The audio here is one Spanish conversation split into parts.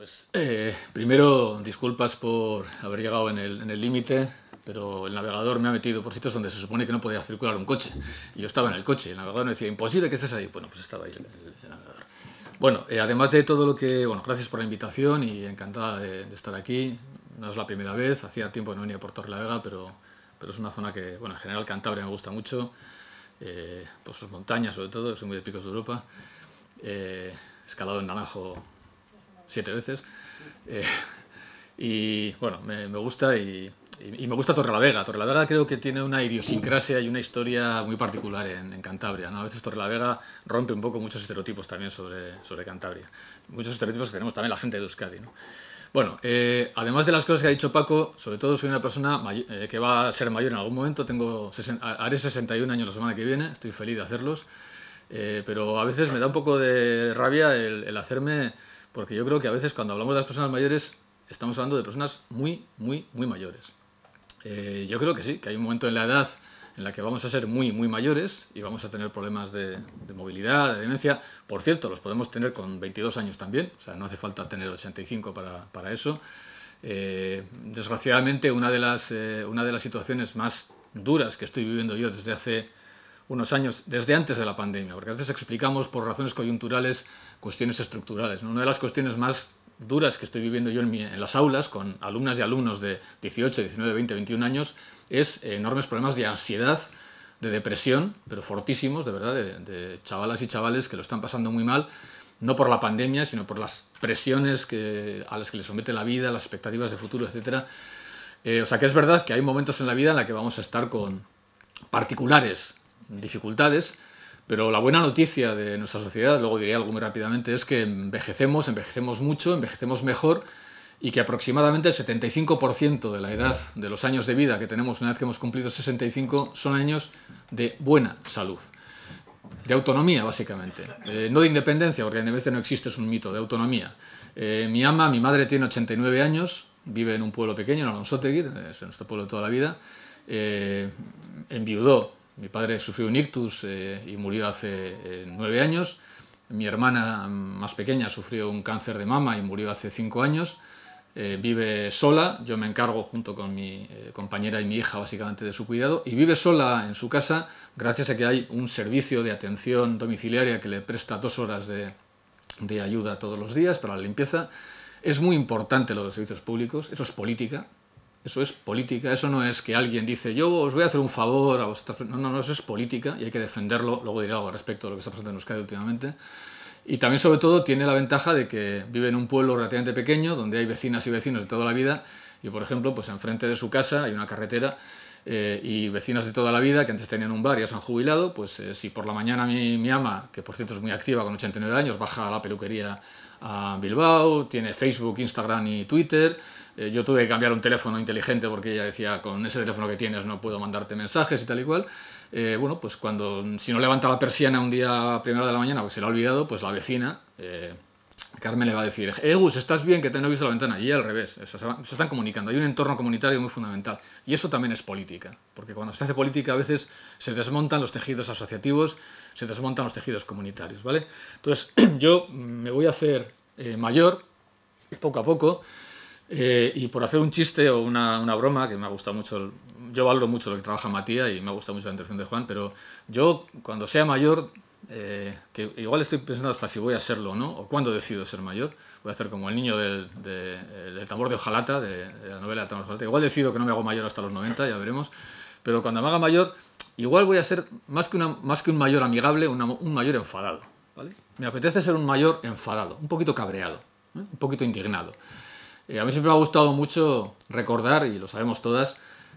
pues eh, primero disculpas por haber llegado en el límite, pero el navegador me ha metido por sitios donde se supone que no podía circular un coche. Y yo estaba en el coche, el navegador me decía, imposible que estés ahí. Bueno, pues estaba ahí el, navegador. Bueno, eh, además de todo lo que... Bueno, gracias por la invitación y encantada de, estar aquí. No es la primera vez, hacía tiempo que no venía por Torre Vega, pero, pero es una zona que, bueno, en general Cantabria me gusta mucho, eh, por sus montañas sobre todo, soy muy de picos de Europa. escalado en Naranjo siete veces. Eh, y bueno, me, me gusta y, me gusta Torrelavega. Torrelavega creo que tiene una idiosincrasia y una historia muy particular en, Cantabria. A veces Torrelavega rompe un poco muchos estereotipos también sobre, sobre Cantabria. Muchos estereotipos que tenemos también la gente de Euskadi. ¿no? Bueno, eh, además de las cosas que ha dicho Paco, sobre todo soy una persona eh, que va a ser mayor en algún momento, tengo haré 61 años la semana que viene, estoy feliz de hacerlos, pero a veces me da un poco de rabia el, el hacerme porque yo creo que a veces cuando hablamos de las personas mayores estamos hablando de personas muy, muy, muy mayores. Eh, yo creo que sí, que hay un momento en la edad en la que vamos a ser muy, muy mayores y vamos a tener problemas de, movilidad, de demencia. Por cierto, los podemos tener con 22 años también, o sea, no hace falta tener 85 para, para eso. Eh, desgraciadamente, una de, las, eh, una de las situaciones más duras que estoy viviendo yo desde hace unos años, desde antes de la pandemia, porque a veces explicamos por razones coyunturales cuestiones estructurales. Una de las cuestiones más duras que estoy viviendo yo en, las aulas con alumnas y alumnos de 18, 19, 20, 21 años es enormes problemas de ansiedad, de depresión, pero fortísimos, de verdad, de, de chavalas y chavales que lo están pasando muy mal, no por la pandemia, sino por las presiones que, a las que les somete la vida, las expectativas de futuro, etc. Eh, o sea que es verdad que hay momentos en la vida en la que vamos a estar con particulares dificultades, pero la buena noticia de nuestra sociedad, luego diré algo muy rápidamente, es que envejecemos, envejecemos mucho, envejecemos mejor y que aproximadamente el 75% de la edad, de los años de vida que tenemos una vez que hemos cumplido 65, son años de buena salud. De autonomía, básicamente. Eh, no de independencia, porque en veces no existe, es un mito, de autonomía. Eh, mi ama, mi madre tiene 89 años, vive en un pueblo pequeño, en Alonsotegui, es nuestro pueblo de toda la vida, eh, enviudó mi padre sufrió un ictus eh, y murió hace eh, nueve años. Mi hermana más pequeña sufrió un cáncer de mama y murió hace cinco años. Eh, vive sola, yo me encargo junto con mi compañera y mi hija básicamente de su cuidado, y vive sola en su casa gracias a que hay un servicio de atención domiciliaria que le presta dos horas de, de ayuda todos los días para la limpieza. Es muy importante lo de los servicios públicos, eso es política, eso es política, eso no es que alguien dice, yo os voy a hacer un favor a vosotros. No, no, no, eso es política y hay que defenderlo. Luego diré algo respecto a lo que está pasando en Euskadi últimamente. Y también, sobre todo, tiene la ventaja de que vive en un pueblo relativamente pequeño, donde hay vecinas y vecinos de toda la vida. Y, por ejemplo, pues enfrente de su casa hay una carretera eh, y vecinas de toda la vida que antes tenían un bar y ya se han jubilado. Pues eh, si por la mañana mi, mi ama, que por cierto es muy activa con 89 años, baja a la peluquería a Bilbao, tiene Facebook, Instagram y Twitter eh, yo tuve que cambiar un teléfono inteligente porque ella decía, con ese teléfono que tienes no puedo mandarte mensajes y tal y cual. Eh, bueno, pues cuando, si no levanta la persiana un día a primera de la mañana, pues se la ha olvidado, pues la vecina... Eh, Carmen le va a decir, Egus, ¿estás bien? Que te no he visto la ventana. Y al revés, se, están comunicando. Hay un entorno comunitario muy fundamental. Y eso también es política, porque cuando se hace política a veces se desmontan los tejidos asociativos, se desmontan los tejidos comunitarios, ¿vale? Entonces yo me voy a hacer mayor, poco a poco, eh, y por hacer un chiste o una, una broma, que me ha gustado mucho, yo valoro mucho lo que trabaja Matías y me gusta mucho la intervención de Juan, pero yo cuando sea mayor, eh, que igual estoy pensando hasta si voy a serlo o no, o cuándo decido ser mayor, voy a hacer como el niño del, del tambor de Ojalata, de, la novela tambor de Ojalata, igual decido que no me hago mayor hasta los 90, ya veremos, pero cuando me haga mayor, igual voy a ser más que, más que un mayor amigable, un mayor enfadado, ¿vale? Me apetece ser un mayor enfadado, un poquito cabreado, ¿eh? un poquito indignado. Eh, a mí siempre me ha gustado mucho recordar, y lo sabemos todas,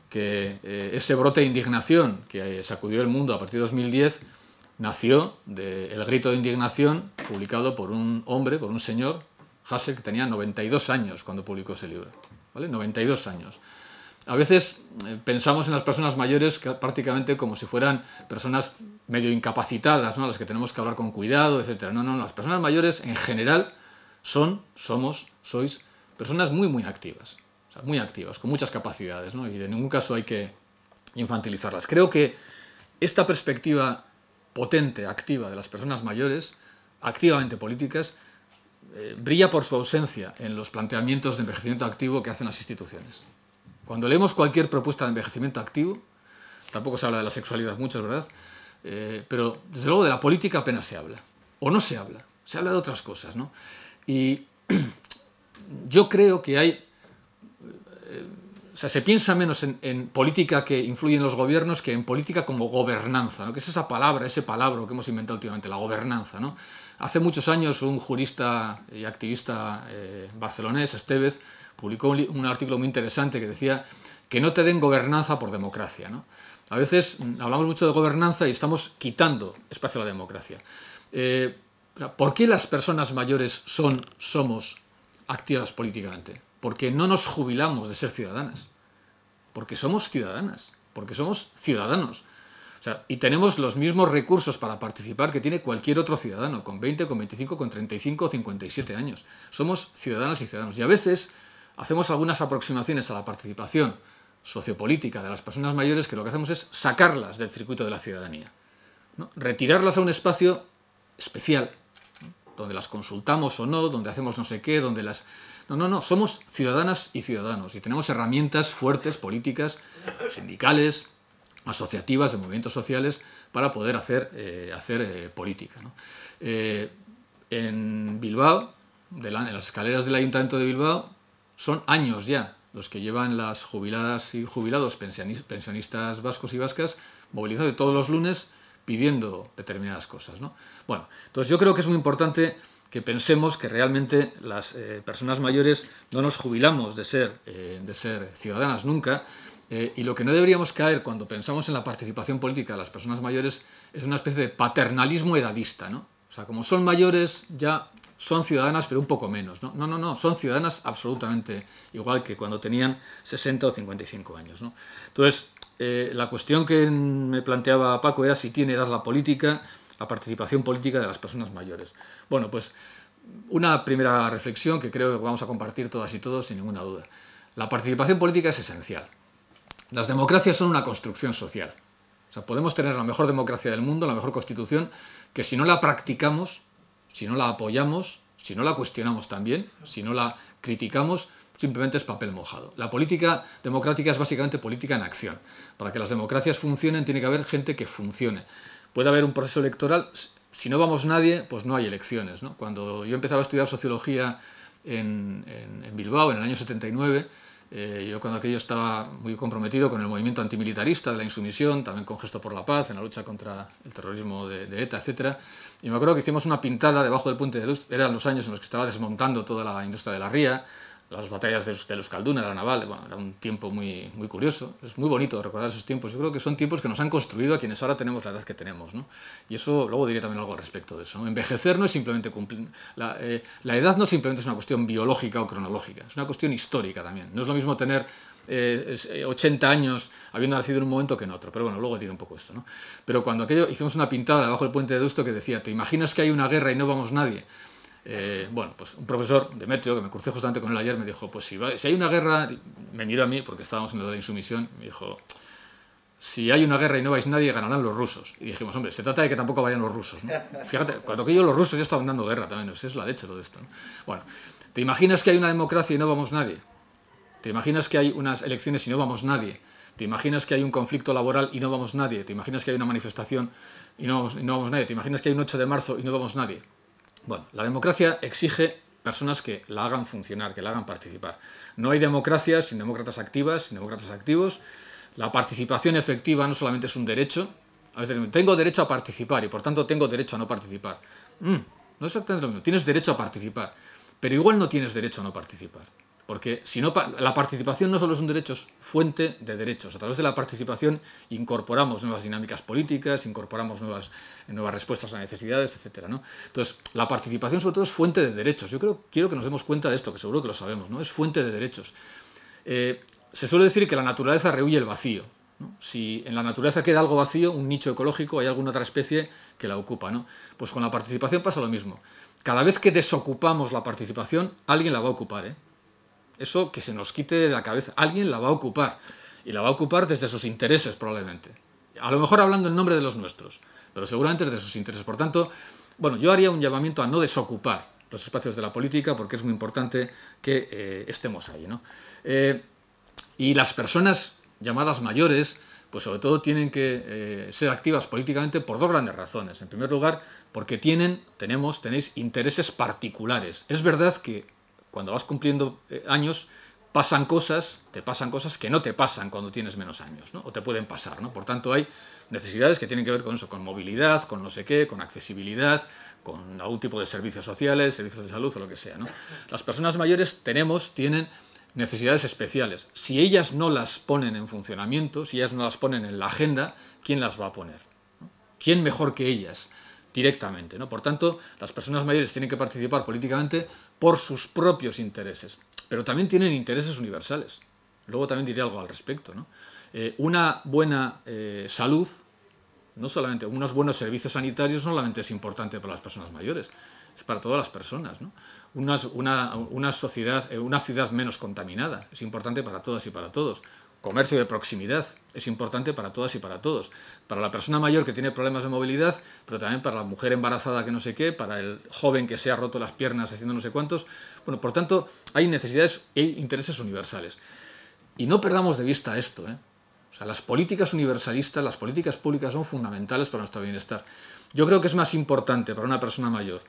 que eh, ese brote de indignación que eh, sacudió el mundo a partir de 2010 nació del grito de indignación publicado por un hombre, por un señor, Hasse, que tenía 92 años cuando publicó ese libro. ¿Vale? 92 años. A veces pensamos en las personas mayores prácticamente como si fueran personas medio incapacitadas, ¿no? a las que tenemos que hablar con cuidado, etc. No, no, no. Las personas mayores en general son, somos, sois personas muy, muy activas, muy activas, con muchas capacidades, y en ningún caso hay que infantilizarlas. Creo que esta perspectiva potente, activa de las personas mayores, activamente políticas, eh, brilla por su ausencia en los planteamientos de envejecimiento activo que hacen las instituciones. Cuando leemos cualquier propuesta de envejecimiento activo, tampoco se habla de la sexualidad mucho, ¿verdad? Eh, pero desde luego de la política apenas se habla, o no se habla, se habla de otras cosas, Y yo creo que hay... Eh, se piensa menos en, política que influye en los gobiernos que en política como gobernanza, que es esa palabra, ese palabra que hemos inventado últimamente, la gobernanza. Hace muchos años un jurista y activista eh, barcelonés, Estevez, publicó un, artículo muy interesante que decía que no te den gobernanza por democracia. A veces mm, hablamos mucho de gobernanza y estamos quitando espacio a la democracia. Eh, ¿Por qué las personas mayores son, somos activas políticamente, porque no nos jubilamos de ser ciudadanas, porque somos ciudadanas, porque somos ciudadanos. O sea, y tenemos los mismos recursos para participar que tiene cualquier otro ciudadano, con 20, con 25, con 35 o 57 años. Somos ciudadanas y ciudadanos. Y a veces hacemos algunas aproximaciones a la participación sociopolítica de las personas mayores que lo que hacemos es sacarlas del circuito de la ciudadanía. Retirarlas a un espacio especial donde las consultamos o no, donde hacemos no sé qué, donde las... No, no, no, somos ciudadanas y ciudadanos y tenemos herramientas fuertes, políticas, sindicales, asociativas, de movimientos sociales, para poder hacer, eh, hacer eh, política. Eh, en Bilbao, en las escaleras del Ayuntamiento de Bilbao, son años ya los que llevan las jubiladas y jubilados pensionistas vascos y vascas movilizados todos los lunes pidiendo determinadas cosas. ¿no? Bueno, entonces yo creo que es muy importante que pensemos que realmente las eh, personas mayores no nos jubilamos de ser, eh, de ser ciudadanas nunca. Eh, y lo que no deberíamos caer cuando pensamos en la participación política de las personas mayores es una especie de paternalismo edadista. ¿no? O sea, como son mayores, ya son ciudadanas, pero un poco menos. No, no, no, no son ciudadanas absolutamente igual que cuando tenían 60 o 55 años. ¿no? Entonces, eh, la cuestión que me planteaba Paco era si tiene edad la política, la participación política de las personas mayores. Bueno, pues una primera reflexión que creo que vamos a compartir todas y todos sin ninguna duda. La participación política es esencial. Las democracias son una construcción social. O sea, podemos tener la mejor democracia del mundo, la mejor constitución, que si no la practicamos, si no la apoyamos, si no la cuestionamos también, si no la criticamos, simplemente es papel mojado. La política democrática es básicamente política en acción. Para que las democracias funcionen tiene que haber gente que funcione. Puede haber un proceso electoral, si no vamos nadie, pues no hay elecciones. Cuando yo empezaba a estudiar sociología en, Bilbao en el año 79, eh, yo cuando aquello estaba muy comprometido con el movimiento antimilitarista de la insumisión, también con Gesto por la Paz, en la lucha contra el terrorismo de, ETA, etc. Y me acuerdo que hicimos una pintada debajo del puente de Dust, eran los años en los que estaba desmontando toda la industria de la ría, las batallas de los, de de la Naval, era un tiempo muy, muy curioso, es muy bonito recordar esos tiempos, yo creo que son tiempos que nos han construido a quienes ahora tenemos la edad que tenemos, ¿no? Y eso, luego diré también algo al respecto de eso, Envejecer no es simplemente cumplir, eh, la, edad no simplemente es una cuestión biológica o cronológica, es una cuestión histórica también, no es lo mismo tener 80 eh, eh, años habiendo nacido en un momento que en otro, pero bueno, luego diré un poco esto, ¿no? Pero cuando aquello, hicimos una pintada bajo el puente de Dusto... que decía, ¿te imaginas que hay una guerra y no vamos nadie? Eh, bueno, pues un profesor Demetrio, que me crucé justamente con él ayer, me dijo, pues si, hay una guerra, me miró a mí, porque estábamos en la de insumisión, me dijo, si hay una guerra y no vais nadie, ganarán los rusos. Y dijimos, hombre, se trata de que tampoco vayan los rusos. Fíjate, cuando aquello los rusos ya estaban dando guerra también, es la leche lo de esto. Bueno, ¿te imaginas que hay una democracia y no vamos nadie? ¿Te imaginas que hay unas elecciones y no vamos nadie? ¿Te imaginas que hay un conflicto laboral y no vamos nadie? ¿Te imaginas que hay una manifestación y no y no vamos nadie? ¿Te imaginas que hay un 8 de marzo y no vamos nadie? Bueno, la democracia exige personas que la hagan funcionar, que la hagan participar. No hay democracia sin demócratas activas, sin demócratas activos. La participación efectiva no solamente es un derecho, a veces tengo derecho a participar y por tanto tengo derecho a no participar. Mm, no es exactamente mismo, tienes derecho a participar, pero igual no tienes derecho a no participar. Porque si no, la participación no solo es un derecho, es fuente de derechos. A través de la participación incorporamos nuevas dinámicas políticas, incorporamos nuevas, nuevas respuestas a necesidades, etc. Entonces, la participación sobre todo es fuente de derechos. Yo creo, quiero que nos demos cuenta de esto, que seguro que lo sabemos, ¿no? Es fuente de derechos. Eh, se suele decir que la naturaleza rehuye el vacío. Si en la naturaleza queda algo vacío, un nicho ecológico, hay alguna otra especie que la ocupa. ¿no? Pues con la participación pasa lo mismo. Cada vez que desocupamos la participación, alguien la va a ocupar. ¿eh? Eso que se nos quite de la cabeza. Alguien la va a ocupar. Y la va a ocupar desde sus intereses, probablemente. A lo mejor hablando en nombre de los nuestros, pero seguramente desde sus intereses. Por tanto, bueno, yo haría un llamamiento a no desocupar los espacios de la política porque es muy importante que eh, estemos ahí. Eh, y las personas llamadas mayores, pues sobre todo tienen que eh, ser activas políticamente por dos grandes razones. En primer lugar, porque tienen, tenemos, tenéis intereses particulares. Es verdad que cuando vas cumpliendo eh, años, pasan cosas, te pasan cosas que no te pasan cuando tienes menos años, ¿no? o te pueden pasar. ¿no? Por tanto, hay necesidades que tienen que ver con eso, con movilidad, con no sé qué, con accesibilidad, con algún tipo de servicios sociales, servicios de salud o lo que sea. Las personas mayores tenemos, tienen necesidades especiales. Si ellas no las ponen en funcionamiento, si ellas no las ponen en la agenda, ¿quién las va a poner? ¿Quién mejor que ellas? directamente. Por tanto, las personas mayores tienen que participar políticamente por sus propios intereses, pero también tienen intereses universales. Luego también diré algo al respecto. ¿no? Eh, una buena eh, salud, no solamente unos buenos servicios sanitarios, no solamente es importante para las personas mayores, es para todas las personas. ¿no? una, una, sociedad, eh, una ciudad menos contaminada, es importante para todas y para todos comercio de proximidad es importante para todas y para todos. Para la persona mayor que tiene problemas de movilidad, pero también para la mujer embarazada que no sé qué, para el joven que se ha roto las piernas haciendo no sé cuántos. Bueno, por tanto, hay necesidades e intereses universales. Y no perdamos de vista esto. ¿eh? O sea, las políticas universalistas, las políticas públicas son fundamentales para nuestro bienestar. Yo creo que es más importante para una persona mayor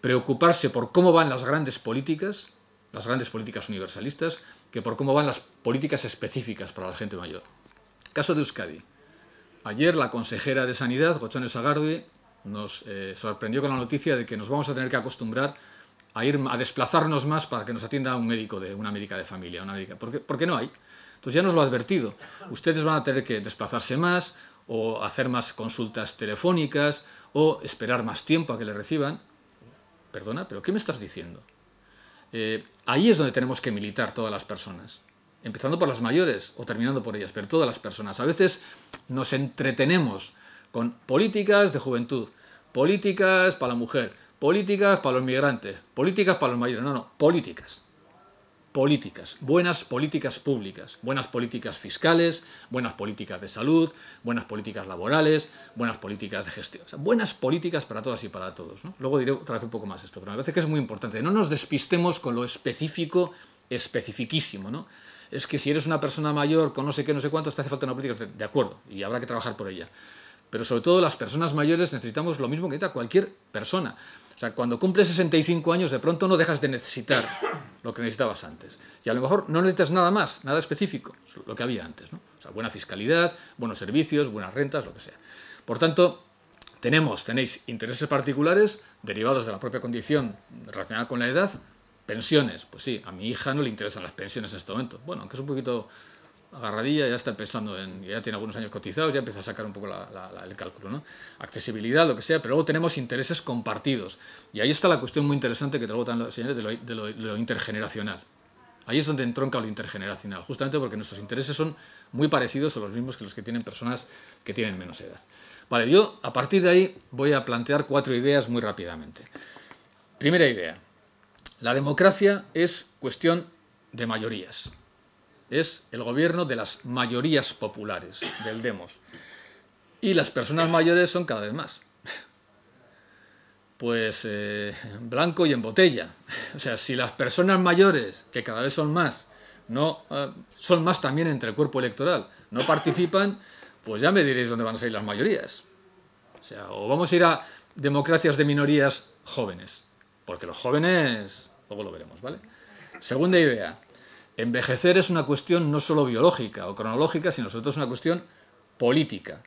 preocuparse por cómo van las grandes políticas las grandes políticas universalistas que por cómo van las políticas específicas para la gente mayor. Caso de Euskadi. Ayer la consejera de Sanidad, Gochone Sagardi, nos eh, sorprendió con la noticia de que nos vamos a tener que acostumbrar a ir a desplazarnos más para que nos atienda un médico de una médica de familia, una médica, porque, porque no hay. Entonces ya nos lo ha advertido. Ustedes van a tener que desplazarse más o hacer más consultas telefónicas o esperar más tiempo a que le reciban. Perdona, pero ¿qué me estás diciendo? Eh, ahí es donde tenemos que militar todas las personas, empezando por las mayores o terminando por ellas, pero todas las personas. A veces nos entretenemos con políticas de juventud, políticas para la mujer, políticas para los migrantes, políticas para los mayores, no, no, políticas políticas, buenas políticas públicas, buenas políticas fiscales, buenas políticas de salud, buenas políticas laborales, buenas políticas de gestión, buenas políticas para todas y para todos. Luego diré otra vez un poco más esto, pero me parece que es muy importante. No nos despistemos con lo específico, especificísimo, ¿no? Es que si eres una persona mayor con no sé qué, no sé cuánto, te hace falta una política, de acuerdo, y habrá que trabajar por ella. Pero sobre todo las personas mayores necesitamos lo mismo que cualquier persona. O sea, cuando cumples 65 años, de pronto no dejas de necesitar lo que necesitabas antes. Y a lo mejor no necesitas nada más, nada específico, lo que había antes. ¿no? O sea, buena fiscalidad, buenos servicios, buenas rentas, lo que sea. Por tanto, tenemos, tenéis intereses particulares derivados de la propia condición relacionada con la edad, pensiones. Pues sí, a mi hija no le interesan las pensiones en este momento. Bueno, aunque es un poquito agarradilla, ya está pensando en, ya tiene algunos años cotizados, ya empieza a sacar un poco el cálculo, ¿no? Accesibilidad, lo que sea, pero luego tenemos intereses compartidos. Y ahí está la cuestión muy interesante que trago los señores de lo, intergeneracional. Ahí es donde entronca lo intergeneracional, justamente porque nuestros intereses son muy parecidos a los mismos que los que tienen personas que tienen menos edad. Vale, yo a partir de ahí voy a plantear cuatro ideas muy rápidamente. Primera idea, la democracia es cuestión de mayorías es el gobierno de las mayorías populares, del demos. Y las personas mayores son cada vez más. Pues en eh, blanco y en botella. O sea, si las personas mayores, que cada vez son más, no eh, son más también entre el cuerpo electoral, no participan, pues ya me diréis dónde van a salir las mayorías. O sea, o vamos a ir a democracias de minorías jóvenes, porque los jóvenes, luego lo veremos, ¿vale? Segunda idea, Envejecer es una cuestión no solo biológica o cronológica, sino sobre todo es una cuestión política.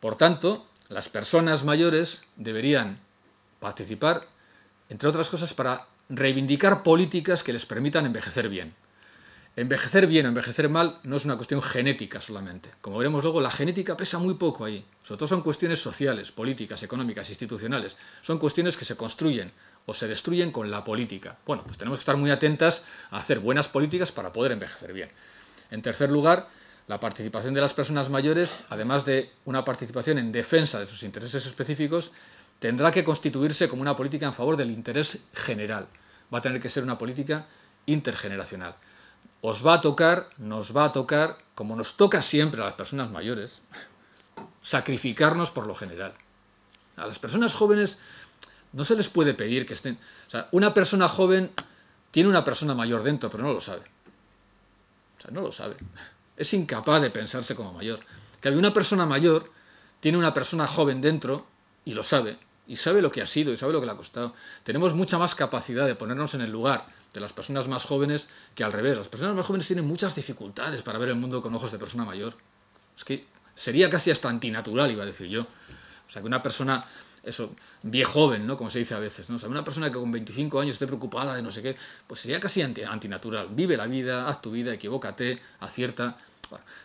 Por tanto, las personas mayores deberían participar, entre otras cosas, para reivindicar políticas que les permitan envejecer bien. Envejecer bien o envejecer mal no es una cuestión genética solamente. Como veremos luego, la genética pesa muy poco ahí. Sobre todo son cuestiones sociales, políticas, económicas, institucionales. Son cuestiones que se construyen o se destruyen con la política. Bueno, pues tenemos que estar muy atentas a hacer buenas políticas para poder envejecer bien. En tercer lugar, la participación de las personas mayores, además de una participación en defensa de sus intereses específicos, tendrá que constituirse como una política en favor del interés general. Va a tener que ser una política intergeneracional. Os va a tocar, nos va a tocar, como nos toca siempre a las personas mayores, sacrificarnos por lo general. A las personas jóvenes no se les puede pedir que estén... O sea, una persona joven tiene una persona mayor dentro, pero no lo sabe. O sea, no lo sabe. Es incapaz de pensarse como mayor. Que una persona mayor, tiene una persona joven dentro y lo sabe. Y sabe lo que ha sido y sabe lo que le ha costado. Tenemos mucha más capacidad de ponernos en el lugar de las personas más jóvenes que al revés. Las personas más jóvenes tienen muchas dificultades para ver el mundo con ojos de persona mayor. Es que sería casi hasta antinatural, iba a decir yo. O sea, que una persona eso, viejo ¿no? Como se dice a veces, ¿no? una persona que con 25 años esté preocupada de no sé qué, pues sería casi anti, antinatural. Vive la vida, haz tu vida, equivócate, acierta.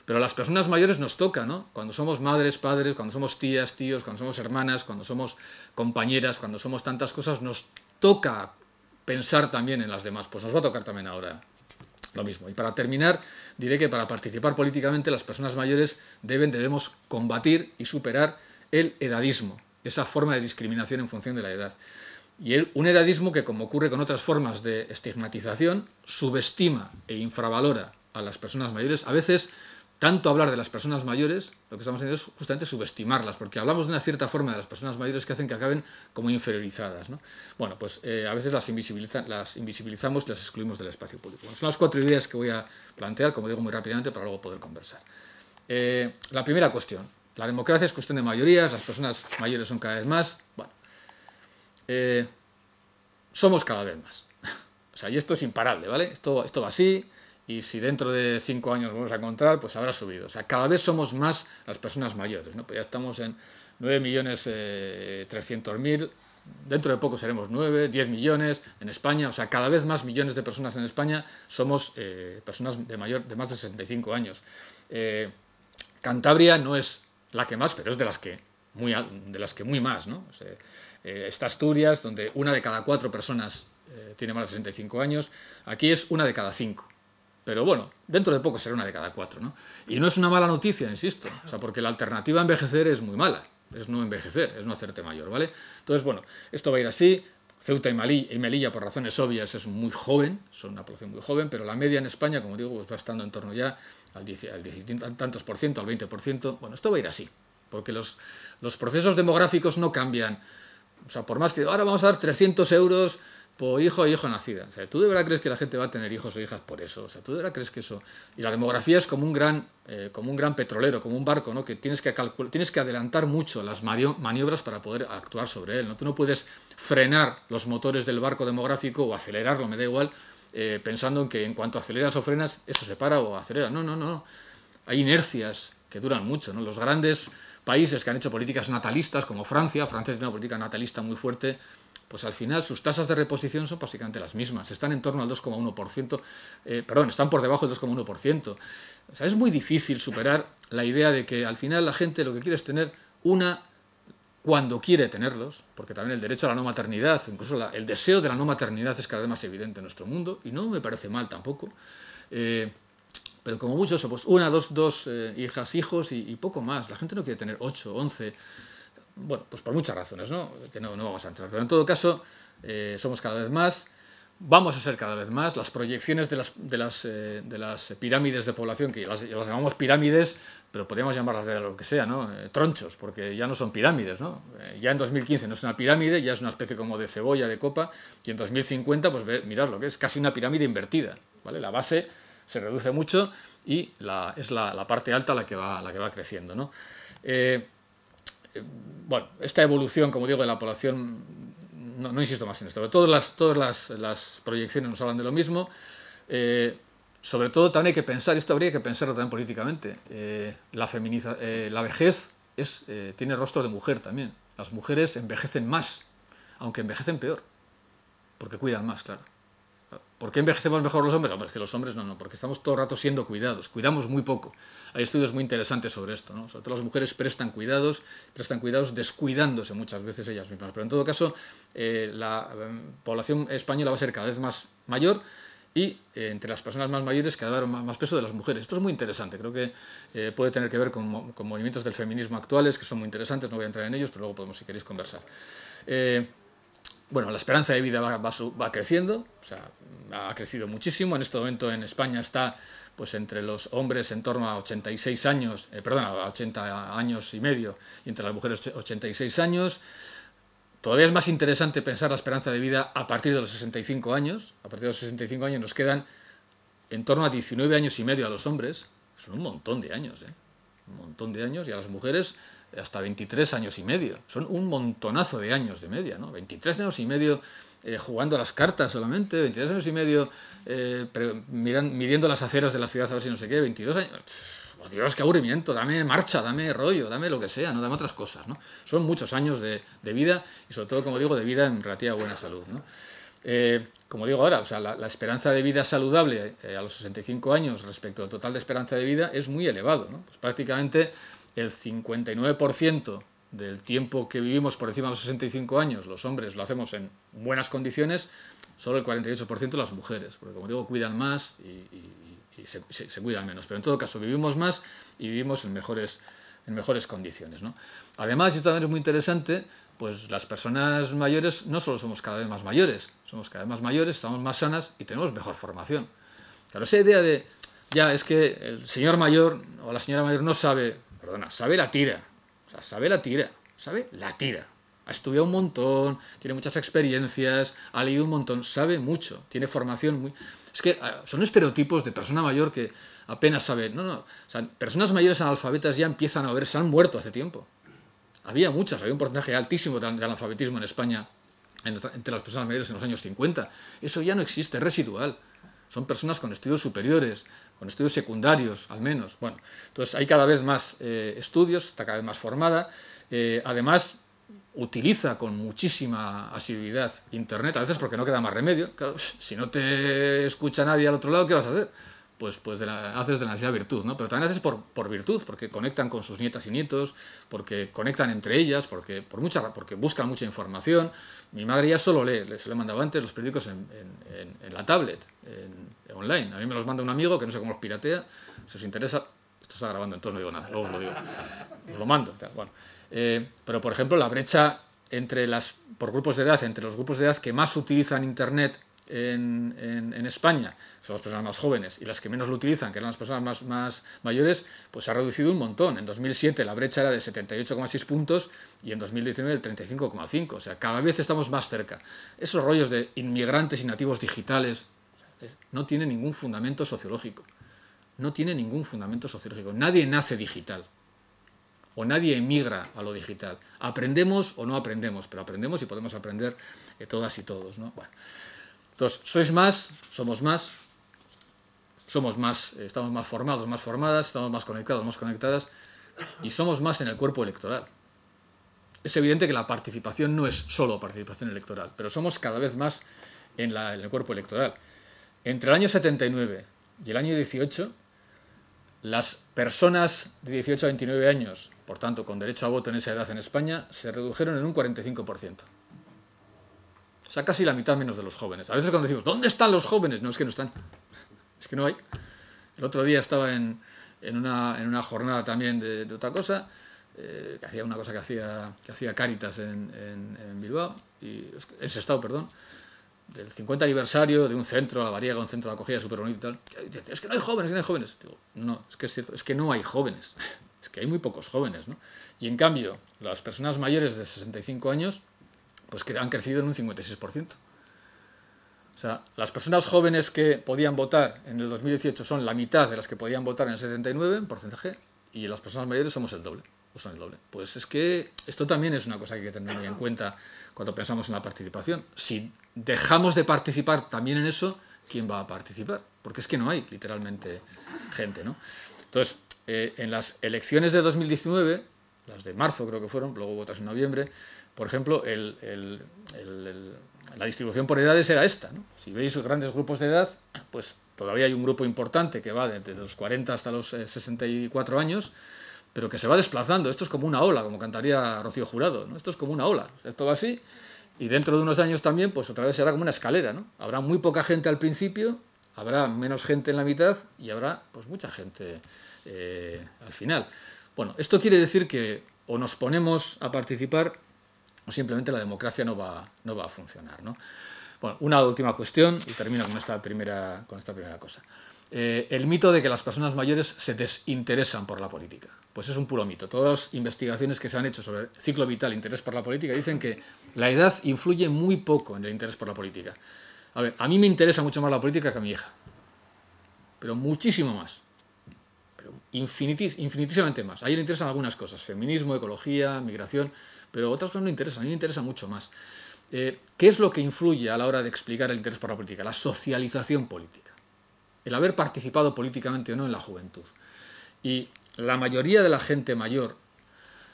pero a las personas mayores nos toca, ¿no? Cuando somos madres, padres, cuando somos tías, tíos, cuando somos hermanas, cuando somos compañeras, cuando somos tantas cosas, nos toca pensar también en las demás. Pues nos va a tocar también ahora lo mismo. Y para terminar, diré que para participar políticamente las personas mayores deben, debemos combatir y superar el edadismo, esa forma de discriminación en función de la edad. Y un edadismo que, como ocurre con otras formas de estigmatización, subestima e infravalora a las personas mayores. A veces, tanto hablar de las personas mayores, lo que estamos haciendo es justamente subestimarlas, porque hablamos de una cierta forma de las personas mayores que hacen que acaben como inferiorizadas. Bueno, pues eh, a veces las, las invisibilizamos y las excluimos del espacio público. son las cuatro ideas que voy a plantear, como digo, muy rápidamente para luego poder conversar. Eh, la primera cuestión, la democracia es cuestión de mayorías, las personas mayores son cada vez más. Bueno, eh, somos cada vez más. O sea, y esto es imparable, ¿vale? Esto, esto va así, y si dentro de cinco años vamos a encontrar, pues habrá subido. O sea, cada vez somos más las personas mayores, pues ya estamos en 9.300.000, eh, dentro de poco seremos 9, 10 millones en España, o sea, cada vez más millones de personas en España somos eh, personas de, mayor, de más de 65 años. Cantabria no es la que más, pero es de las que muy, de las que muy más, ¿no? Eh, Asturias, donde una de cada cuatro personas eh, tiene más de 65 años, aquí es una de cada cinco. Pero bueno, dentro de poco será una de cada cuatro, ¿no? Y no es una mala noticia, insisto, sea, porque la alternativa a envejecer es muy mala, es no envejecer, es no hacerte mayor, ¿vale? Entonces, bueno, esto va a ir así, Ceuta y, y Melilla, por razones obvias, es muy joven, son una población muy joven, pero la media en España, como digo, pues va estando en torno ya al, 10, al tantos por ciento, al 20 por ciento. Bueno, esto va a ir así, porque los, los procesos demográficos no cambian. O sea, por más que ahora vamos a dar 300 euros por hijo y hijo nacida. O sea, ¿tú de verdad crees que la gente va a tener hijos o hijas por eso? O sea, ¿tú de verdad crees que eso...? Y la demografía es como un gran, eh, como un gran petrolero, como un barco, ¿no? Que tienes que, tienes que adelantar mucho las maniobras para poder actuar sobre él, ¿no? Tú no puedes frenar los motores del barco demográfico o acelerarlo, me da igual, eh, pensando en que en cuanto aceleras o frenas, eso se para o acelera. No, no, no. Hay inercias que duran mucho. Los grandes países que han hecho políticas natalistas, como Francia, Francia tiene una política natalista muy fuerte, pues al final sus tasas de reposición son básicamente las mismas. Están en torno al 2,1%, eh, perdón, están por debajo del 2,1%. O sea, es muy difícil superar la idea de que al final la gente lo que quiere es tener una cuando quiere tenerlos, porque también el derecho a la no maternidad, incluso el deseo de la no maternidad es cada vez más evidente en nuestro mundo, y no me parece mal tampoco. Eh, pero como muchos, pues somos una, dos, dos eh, hijas, hijos y, poco más. La gente no quiere tener ocho, once, bueno, pues por muchas razones, ¿no? Que no, vamos a entrar. Pero en todo caso, eh, somos cada vez más vamos a ser cada vez más. Las proyecciones de las, eh, de las, pirámides de población, que las, las, llamamos pirámides, pero podríamos llamarlas de lo que sea, ¿no? Eh, tronchos, porque ya no son pirámides, ¿no? Eh, ya en 2015 no es una pirámide, ya es una especie como de cebolla, de copa, y en 2050, pues mirad lo que es, casi una pirámide invertida, ¿vale? La base se reduce mucho y la, es la, parte alta la que va, la que va creciendo, bueno, esta evolución, como digo, de la población no, insisto más en esto, pero todas las, proyecciones nos hablan de lo mismo. Eh, sobre todo también hay que pensar, esto habría que pensarlo también políticamente, eh, la, eh, la vejez tiene rostro de mujer también. Las mujeres envejecen más, aunque envejecen peor, porque cuidan más, claro. ¿Por qué envejecemos mejor los hombres? Porque que los hombres no, no, porque estamos todo el rato siendo cuidados, cuidamos muy poco. Hay estudios muy interesantes sobre esto, ¿no? Sobre todo las mujeres prestan cuidados, prestan cuidados descuidándose muchas veces ellas mismas. Pero en todo caso, eh, la mm, población española va a ser cada vez más mayor y eh, entre las personas más mayores cada vez más peso de las mujeres. Esto es muy interesante, creo que eh, puede tener que ver con, movimientos del feminismo actuales que son muy interesantes, no voy a entrar en ellos, pero luego podemos, si queréis, conversar bueno, la esperanza de vida va, creciendo, o sea, ha crecido muchísimo. En este momento en España está pues entre los hombres en torno a 86 años, eh, perdón, a 80 años y medio, y entre las mujeres 86 años. Todavía es más interesante pensar la esperanza de vida a partir de los 65 años. A partir de los 65 años nos quedan en torno a 19 años y medio a los hombres. Son un montón de años, ¿eh? Un montón de años. Y a las mujeres hasta 23 años y medio. Son un montonazo de años de media, ¿no? 23 años y medio eh, jugando las cartas solamente, 23 años y medio eh, midiendo las aceras de la ciudad a ver si no sé qué, 22 años... Oh Dios, qué aburrimiento, dame marcha, dame rollo, dame lo que sea, no dame otras cosas, ¿no? Son muchos años de, vida y sobre todo, como digo, de vida en relativa buena salud, ¿no? Eh, como digo ahora, o sea, la, esperanza de vida saludable a los 65 años respecto al total de esperanza de vida es muy elevado, ¿no? Pues prácticamente el 59% del tiempo que vivimos por encima de los 65 años, los hombres lo hacemos en buenas condiciones, solo el 48% las mujeres, porque como digo, cuidan más y, se, cuidan menos. Pero en todo caso, vivimos más y vivimos en mejores, en mejores condiciones. ¿no? Además, y esto también es muy interesante, pues las personas mayores no solo somos cada vez más mayores, somos cada vez más mayores, estamos más sanas y tenemos mejor formación. Claro, esa idea de, ya, es que el señor mayor o la señora mayor no sabe perdona, sabe la tira. O sea, sabe la tira. Sabe la tira. Ha estudiado un montón, tiene muchas experiencias, ha leído un montón, sabe mucho, tiene formación muy... Es que ah, son estereotipos de persona mayor que apenas sabe. No, no. O sea, personas mayores analfabetas ya empiezan a ver, se han muerto hace tiempo. Había muchas, había un porcentaje altísimo de analfabetismo en España entre las personas mayores en los años 50. Eso ya no existe, es residual. Son personas con estudios superiores, con estudios secundarios al menos. Bueno, entonces hay cada vez más eh, estudios, está cada vez más formada. Eh, además, utiliza con muchísima asiduidad Internet, a veces porque no queda más remedio. si no te escucha nadie al otro lado, ¿qué vas a hacer? pues, pues de la, haces de la necesidad virtud, ¿no? Pero también haces por, virtud, porque conectan con sus nietas y nietos, porque conectan entre ellas, porque, por mucha, porque buscan mucha información. Mi madre ya solo lee, se le mandaba antes los periódicos en, en, la tablet, online. A mí me los manda un amigo que no sé cómo los piratea, si os interesa, esto está grabando, entonces no digo nada, luego os lo digo, os lo mando. bueno. Eh, pero, por ejemplo, la brecha entre las, por grupos de edad, entre los grupos de edad que más utilizan Internet en, España son las personas más jóvenes y las que menos lo utilizan, que eran las personas más, mayores, pues se ha reducido un montón. En 2007 la brecha era de 78,6 puntos y en 2019 el 35,5. O sea, cada vez estamos más cerca. Esos rollos de inmigrantes y nativos digitales no tienen ningún fundamento sociológico. No tiene ningún fundamento sociológico. Nadie nace digital. O nadie emigra a lo digital. Aprendemos o no aprendemos, pero aprendemos y podemos aprender eh, todas y todos. Entonces, sois más, somos más, somos más, eh, estamos más formados, más formadas, estamos más conectados, más conectadas, y somos más en el cuerpo electoral. Es evidente que la participación no es solo participación electoral, pero somos cada vez más en, en el cuerpo electoral. Entre el año 79 y el año 18, las personas de 18 a 29 años, por tanto con derecho a voto en esa edad en España, se redujeron en un 45%. O sea, casi la mitad menos de los jóvenes. A veces cuando decimos, ¿dónde están los jóvenes? No, es que no están. Es que no hay. El otro día estaba en, en, una, en una, jornada también de, otra cosa, eh, que hacía una cosa que hacía, que hacía Caritas en, en, Bilbao, y, en estado, perdón, del 50 aniversario de un centro, la Variega, un centro de acogida súper bonito y tal. Es que no hay jóvenes, no hay jóvenes. Digo, no, es que es cierto, es que no hay jóvenes. Es que hay muy pocos jóvenes, ¿no? Y en cambio, las personas mayores de 65 años pues que han crecido en un 56%. O sea, las personas jóvenes que podían votar en el 2018 son la mitad de las que podían votar en el 79, porcentaje, y las personas mayores somos el doble, o son el doble. Pues es que esto también es una cosa que hay que tener muy en cuenta cuando pensamos en la participación. Si dejamos de participar también en eso, ¿quién va a participar? Porque es que no hay literalmente gente, ¿no? Entonces, eh, en las elecciones de 2019, las de marzo creo que fueron, luego votas en noviembre, por ejemplo, la distribución por edades era esta. Si veis los grandes grupos de edad, pues todavía hay un grupo importante que va desde los 40 hasta los 64 eh, años, pero que se va desplazando. Esto es como una ola, como cantaría Rocío Jurado. ¿no? Esto es como una ola. Esto va así y dentro de unos años también, pues otra vez será como una escalera. ¿no? Habrá muy poca gente al principio, habrá menos gente en la mitad y habrá pues mucha gente eh, al final. Bueno, esto quiere decir que o nos ponemos a participar simplemente la democracia no va, no va a funcionar. Bueno, una última cuestión y termino con esta primera, con esta primera cosa. Eh, el mito de que las personas mayores se desinteresan por la política. Pues es un puro mito. Todas las investigaciones que se han hecho sobre ciclo vital, interés por la política, dicen que la edad influye muy poco en el interés por la política. A ver, a mí me interesa mucho más la política que a mi hija. Pero muchísimo más. Pero infinitis, infinitísimamente más. A ella le interesan algunas cosas. Feminismo, ecología, migración pero otras cosas no interesan, a mí me interesa mucho más. Eh, ¿Qué es lo que influye a la hora de explicar el interés por la política? La socialización política, el haber participado políticamente o no en la juventud. Y la mayoría de la gente mayor,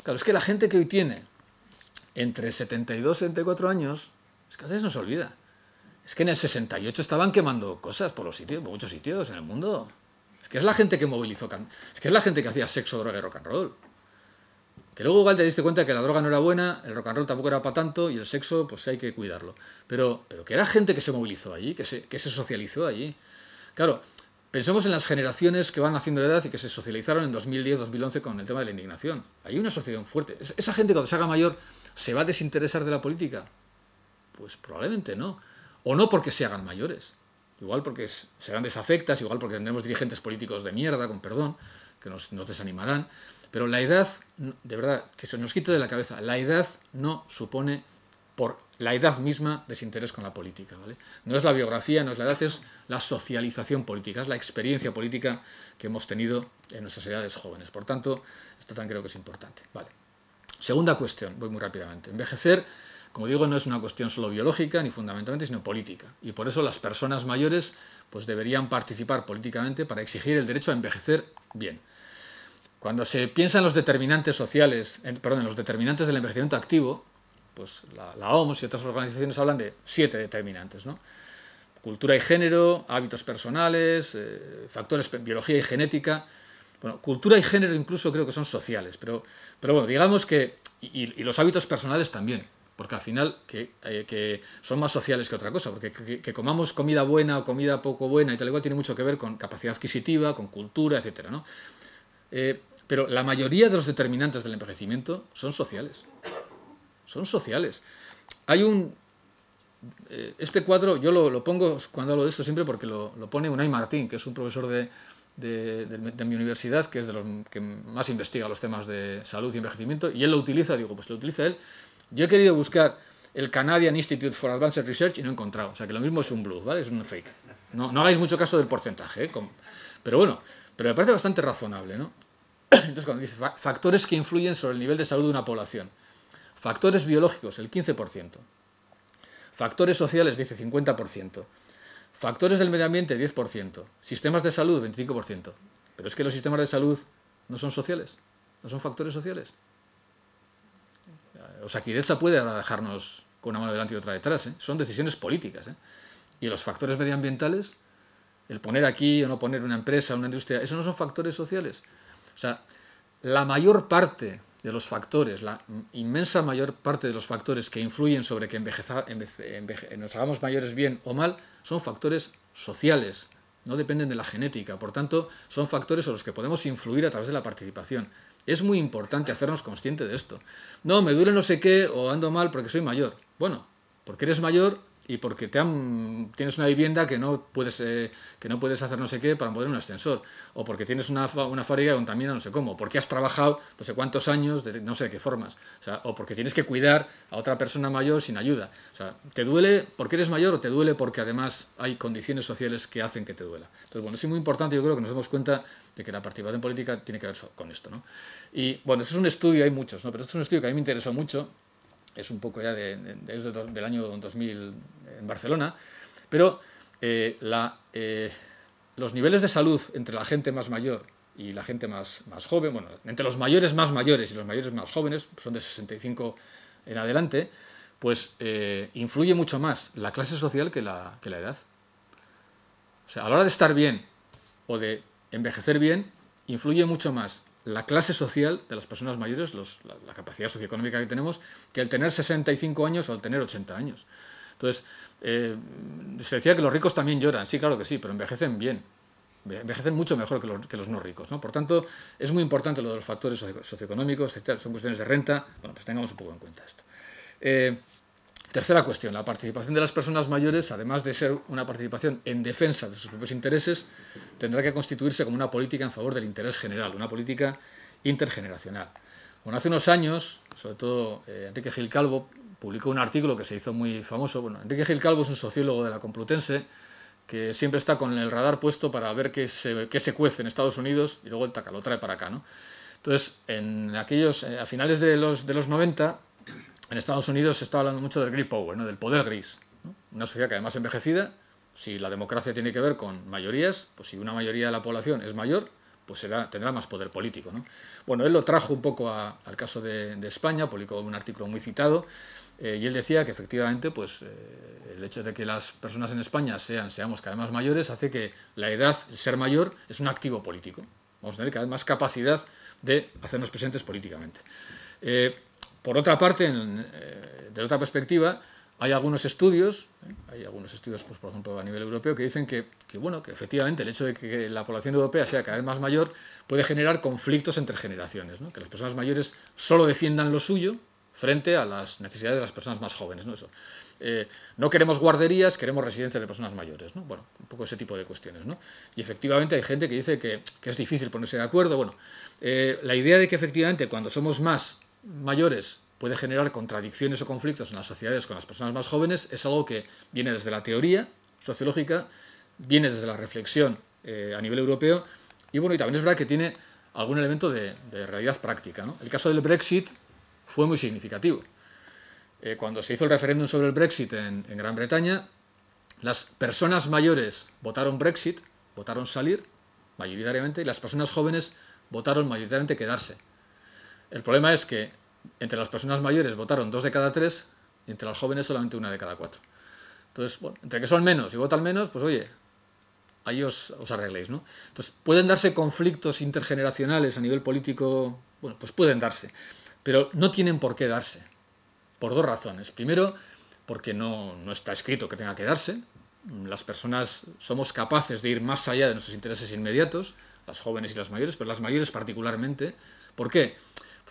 claro, es que la gente que hoy tiene entre 72 y 74 años, es que a veces no se olvida. Es que en el 68 estaban quemando cosas por los sitios, por muchos sitios en el mundo. Es que es la gente que movilizó, es que es la gente que hacía sexo, droga y rock and roll. Que luego igual te diste cuenta que la droga no era buena, el rock and roll tampoco era para tanto y el sexo, pues hay que cuidarlo. Pero, pero que era gente que se movilizó allí, que se, que se socializó allí. Claro, pensemos en las generaciones que van haciendo de edad y que se socializaron en 2010, 2011 con el tema de la indignación. Hay una asociación fuerte. ¿Esa gente cuando se haga mayor se va a desinteresar de la política? Pues probablemente no. O no porque se hagan mayores. Igual porque serán desafectas, igual porque tendremos dirigentes políticos de mierda, con perdón, que nos desanimarán. Pero la edad, de verdad, que se nos quite de la cabeza, la edad no supone por la edad misma desinterés con la política. ¿vale? No es la biografía, no es la edad, es la socialización política, es la experiencia política que hemos tenido en nuestras edades jóvenes. Por tanto, esto también creo que es importante. Vale. Segunda cuestión, voy muy rápidamente. Envejecer, como digo, no es una cuestión solo biológica ni fundamentalmente, sino política. Y por eso las personas mayores pues, deberían participar políticamente para exigir el derecho a envejecer bien. Cuando se piensa en los determinantes sociales, perdón, en los determinantes del envejecimiento activo, pues la, la, OMS y otras organizaciones hablan de siete determinantes, ¿no? Cultura y género, hábitos personales, eh, factores biología y genética. Bueno, cultura y género incluso creo que son sociales, pero, pero bueno, digamos que. Y, los hábitos personales también, porque al final que, eh, que son más sociales que otra cosa, porque que, comamos comida buena o comida poco buena y tal igual tiene mucho que ver con capacidad adquisitiva, con cultura, etc., ¿no? Eh, pero la mayoría de los determinantes del envejecimiento son sociales. Son sociales. Hay un... Eh, este cuadro yo lo, pongo cuando hablo de esto siempre porque lo, lo pone un Martín, que es un profesor de, mi universidad, que es de los que más investiga los temas de salud y envejecimiento, y él lo utiliza, digo, pues lo utiliza él. Yo he querido buscar el Canadian Institute for Advanced Research y no he encontrado. O sea, que lo mismo es un bluff, ¿vale? Es un fake. No, hagáis mucho caso del porcentaje, ¿eh? pero bueno, pero me parece bastante razonable, ¿no? Entonces, cuando dice factores que influyen sobre el nivel de salud de una población. Factores biológicos, el 15%. Factores sociales, dice 50%. Factores del medio ambiente, 10%. Sistemas de salud, 25%. Pero es que los sistemas de salud no son sociales, no son factores sociales. O sea, esa puede dejarnos con una mano delante y otra detrás, ¿eh? son decisiones políticas. ¿eh? Y los factores medioambientales, el poner aquí o no poner una empresa, una industria, eso no son factores sociales. O sea, la mayor parte de los factores, la inmensa mayor parte de los factores que influyen sobre que envejeza, nos hagamos mayores bien o mal, son factores sociales, no dependen de la genética. Por tanto, son factores sobre los que podemos influir a través de la participación. Es muy importante hacernos consciente de esto. No, me duele no sé qué o ando mal porque soy mayor. Bueno, porque eres mayor y porque te tienes una vivienda que no puedes eh, que no puedes hacer no sé qué para poner un ascensor o porque tienes una, una fábrica que contamina no sé cómo porque has trabajado no sé cuántos años de no sé qué formas o, porque tienes que cuidar a otra persona mayor sin ayuda o sea te duele porque eres mayor o te duele porque además hay condiciones sociales que hacen que te duela entonces bueno es muy importante yo creo que nos demos cuenta de que la participación política tiene que ver con esto ¿no? y bueno esto es un estudio hay muchos no pero esto es un estudio que a mí me interesó mucho es un poco ya de, del año 2000 en Barcelona, pero eh, la, eh, los niveles de salud entre la gente más mayor y la gente más, más joven, bueno, entre los mayores más mayores y los mayores más jóvenes, son de 65 en adelante, pues eh, influye mucho más la clase social que la, que la edad. O sea, a la hora de estar bien o de envejecer bien, influye mucho más la clase social de las personas mayores, la, capacidad socioeconómica que tenemos, que el tener 65 años o el tener 80 años. Entonces, eh, se decía que los ricos también lloran, sí, claro que sí, pero envejecen bien, envejecen mucho mejor que los, que los no ricos. ¿no? Por tanto, es muy importante lo de los factores socioeconómicos, son cuestiones de renta, bueno, pues tengamos un poco en cuenta esto. Eh, Tercera cuestión, la participación de las personas mayores, además de ser una participación en defensa de sus propios intereses, tendrá que constituirse como una política en favor del interés general, una política intergeneracional. Bueno, hace unos años, sobre todo eh, Enrique Gil Calvo, publicó un artículo que se hizo muy famoso. Bueno, Enrique Gil Calvo es un sociólogo de la Complutense que siempre está con el radar puesto para ver qué se, cuece en Estados Unidos y luego el taca, lo trae para acá. ¿no? Entonces, en aquellos, eh, a finales de los, de los 90, en Estados Unidos se está hablando mucho del grip power, del poder gris. Una sociedad que además envejecida, si la democracia tiene que ver con mayorías, pues si una mayoría de la población es mayor, pues tendrá más poder político. Bueno, él lo trajo un poco al caso de, España, publicó un artículo muy citado, eh, y él decía que efectivamente pues, eh, el hecho de que las personas en España sean, seamos cada vez más mayores hace que la edad, el ser mayor, es un activo político. Vamos a tener cada vez más capacidad de hacernos presentes políticamente. Eh, por otra parte, desde eh, de otra perspectiva, hay algunos estudios, ¿eh? hay algunos estudios, pues, por ejemplo, a nivel europeo, que dicen que, bueno, que efectivamente el hecho de que la población europea sea cada vez más mayor puede generar conflictos entre generaciones, que las personas mayores solo defiendan lo suyo frente a las necesidades de las personas más jóvenes. ¿no? Eso. Eh, no queremos guarderías, queremos residencias de personas mayores. Bueno, un poco ese tipo de cuestiones. Y efectivamente hay gente que dice que, es difícil ponerse de acuerdo. Bueno, la idea de que efectivamente cuando somos más mayores puede generar contradicciones o conflictos en las sociedades con las personas más jóvenes es algo que viene desde la teoría sociológica, viene desde la reflexión eh, a nivel europeo y bueno, y también es verdad que tiene algún elemento de, realidad práctica. El caso del Brexit fue muy significativo. Eh, cuando se hizo el referéndum sobre el Brexit en Gran Bretaña, las personas mayores votaron Brexit, votaron salir mayoritariamente, y las personas jóvenes votaron mayoritariamente quedarse. El problema es que entre las personas mayores votaron dos de cada tres y entre las jóvenes solamente una de cada cuatro. Entonces, bueno, entre que son menos y votan menos, pues oye, ahí os, os, arregléis, ¿no? Entonces, pueden darse conflictos intergeneracionales a nivel político, bueno, pues pueden darse, pero no tienen por qué darse, por dos razones. Primero, porque no, no está escrito que tenga que darse, las personas somos capaces de ir más allá de nuestros intereses inmediatos, las jóvenes y las mayores, pero las mayores particularmente. ¿Por qué?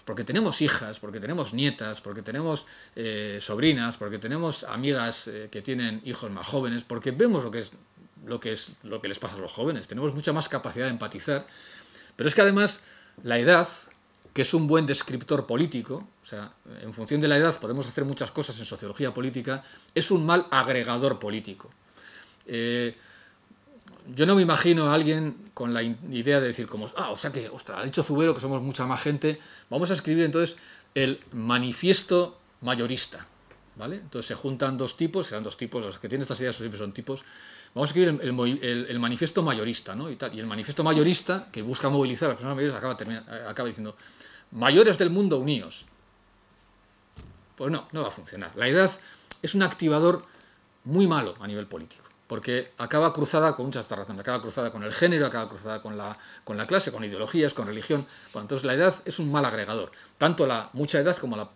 porque tenemos hijas, porque tenemos nietas, porque tenemos eh, sobrinas, porque tenemos amigas eh, que tienen hijos más jóvenes, porque vemos lo que es lo que es lo que les pasa a los jóvenes. Tenemos mucha más capacidad de empatizar, pero es que además la edad que es un buen descriptor político, o sea, en función de la edad podemos hacer muchas cosas en sociología política, es un mal agregador político. Eh, yo no me imagino a alguien con la idea de decir, como, ah, o sea que, ostras, ha dicho Zubero que somos mucha más gente, vamos a escribir entonces el manifiesto mayorista. ¿Vale? Entonces se juntan dos tipos, serán dos tipos, los que tienen estas ideas siempre son tipos. Vamos a escribir el, manifiesto mayorista, ¿no? Y, el manifiesto mayorista, que busca movilizar a las personas mayores, acaba, eh, acaba diciendo, mayores del mundo unidos. Pues no, no va a funcionar. La edad es un activador muy malo a nivel político porque acaba cruzada con muchas razones, acaba cruzada con el género, acaba cruzada con la, con la clase, con ideologías, con religión. entonces la edad es un mal agregador, tanto la mucha edad como la,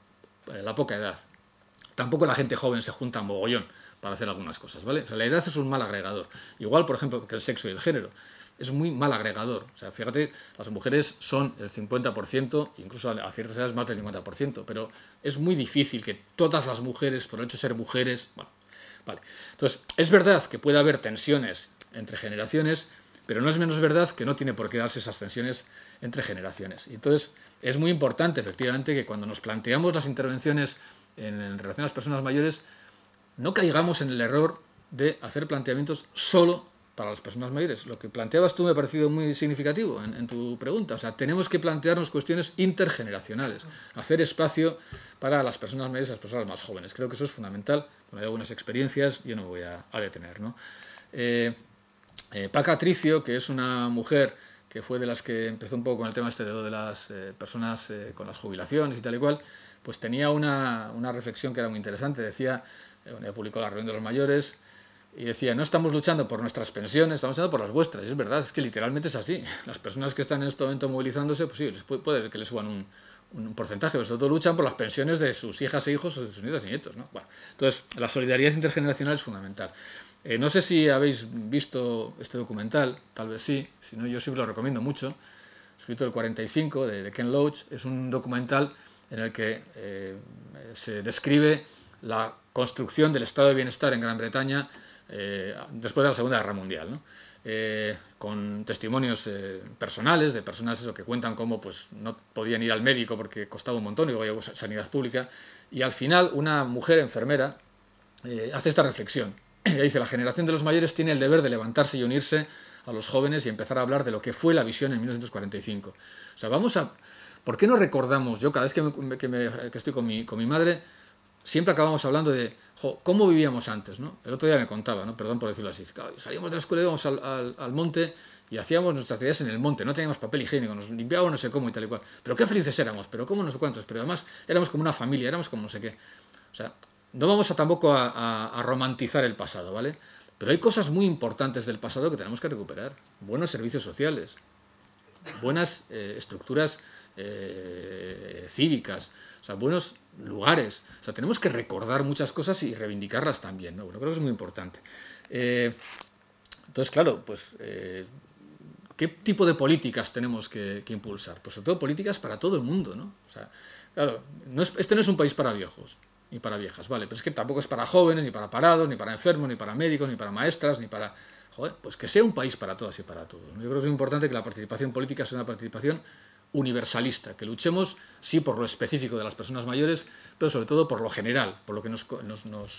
eh, la poca edad. Tampoco la gente joven se junta mogollón para hacer algunas cosas, ¿vale? O sea, la edad es un mal agregador. Igual, por ejemplo, que el sexo y el género. Es muy mal agregador. O sea, fíjate, las mujeres son el 50%, incluso a ciertas edades más del 50%, pero es muy difícil que todas las mujeres, por el hecho de ser mujeres, entonces, es verdad que puede haber tensiones entre generaciones, pero no es menos verdad que no tiene por qué darse esas tensiones entre generaciones. Entonces, es muy importante, efectivamente, que cuando nos planteamos las intervenciones en, en relación a las personas mayores, no caigamos en el error de hacer planteamientos solo para las personas mayores. Lo que planteabas tú me ha parecido muy significativo en, tu pregunta. O sea, tenemos que plantearnos cuestiones intergeneracionales, hacer espacio para las personas mayores y las personas más jóvenes. Creo que eso es fundamental. Bueno, hay algunas experiencias, yo no me voy a, detener. Eh, eh, Paca Tricio, que es una mujer que fue de las que empezó un poco con el tema este de, las eh, personas con las jubilaciones y tal y cual, pues tenía una, reflexión que era muy interesante. Decía, publicó La reunión de los mayores, y decía, no estamos luchando por nuestras pensiones, estamos luchando por las vuestras. Y es verdad, es que literalmente es así. Las personas que están en este momento movilizándose, pues sí, les puede, ser que les suban un, porcentaje, pero sobre todo luchan por las pensiones de sus hijas e hijos o de sus nietas y nietos. ¿no? entonces, la solidaridad intergeneracional es fundamental. Eh, no sé si habéis visto este documental, tal vez sí, si no yo siempre lo recomiendo mucho, escrito el 45 de, Ken Loach, es un documental en el que eh, se describe la construcción del estado de bienestar en Gran Bretaña eh, después de la Segunda Guerra Mundial, eh, con testimonios eh, personales de personas que cuentan cómo pues, no podían ir al médico porque costaba un montón y luego llegó sanidad pública. Y al final una mujer enfermera hace esta reflexión. Ella dice, la generación de los mayores tiene el deber de levantarse y unirse a los jóvenes y empezar a hablar de lo que fue la visión en 1945. O sea, vamos a... ¿Por qué no recordamos? Yo cada vez que, estoy con mi madre siempre acabamos hablando de cómo vivíamos antes, ¿no? El otro día me contaba, ¿no? Perdón por decirlo así. Salíamos de la escuela, y íbamos al, monte y hacíamos nuestras actividades en el monte, no teníamos papel higiénico, nos limpiábamos no sé cómo y tal y cual. Pero qué felices éramos, pero cómo no sé cuántos, pero además éramos como una familia, éramos como no sé qué. O sea, no vamos tampoco a, romantizar el pasado, ¿vale? Pero hay cosas muy importantes del pasado que tenemos que recuperar. Buenos servicios sociales, buenas eh, estructuras eh, cívicas, o sea, buenos lugares. O sea, tenemos que recordar muchas cosas y reivindicarlas también, ¿no? Bueno, creo que es muy importante. Eh, entonces, claro, pues, eh, ¿qué tipo de políticas tenemos que, impulsar? Pues sobre todo políticas para todo el mundo, ¿no? O sea, claro, este no es un país para viejos ni para viejas, vale, pero es que tampoco es para jóvenes, ni para parados, ni para enfermos, ni para médicos, ni para maestras, ni para... Joder, pues que sea un país para todas y para todos. Yo creo que es muy importante que la participación política sea una participación universalista, que luchemos, sí, por lo específico de las personas mayores, pero sobre todo por lo general, por lo que nos,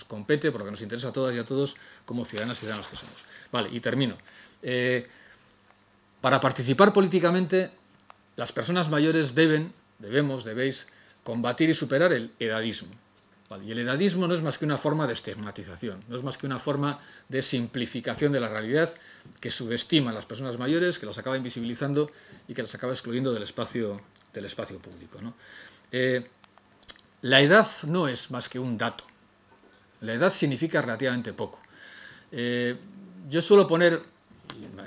compete, por lo que nos interesa a todas y a todos como ciudadanas y ciudadanos que somos. Vale, y termino. Eh, para participar políticamente, las personas mayores deben, debemos, debéis combatir y superar el edadismo. Y el edadismo no es más que una forma de estigmatización, no es más que una forma de simplificación de la realidad que subestima a las personas mayores, que las acaba invisibilizando y que las acaba excluyendo del espacio, del espacio público. Eh, la edad no es más que un dato. La edad significa relativamente poco. Eh, yo suelo poner,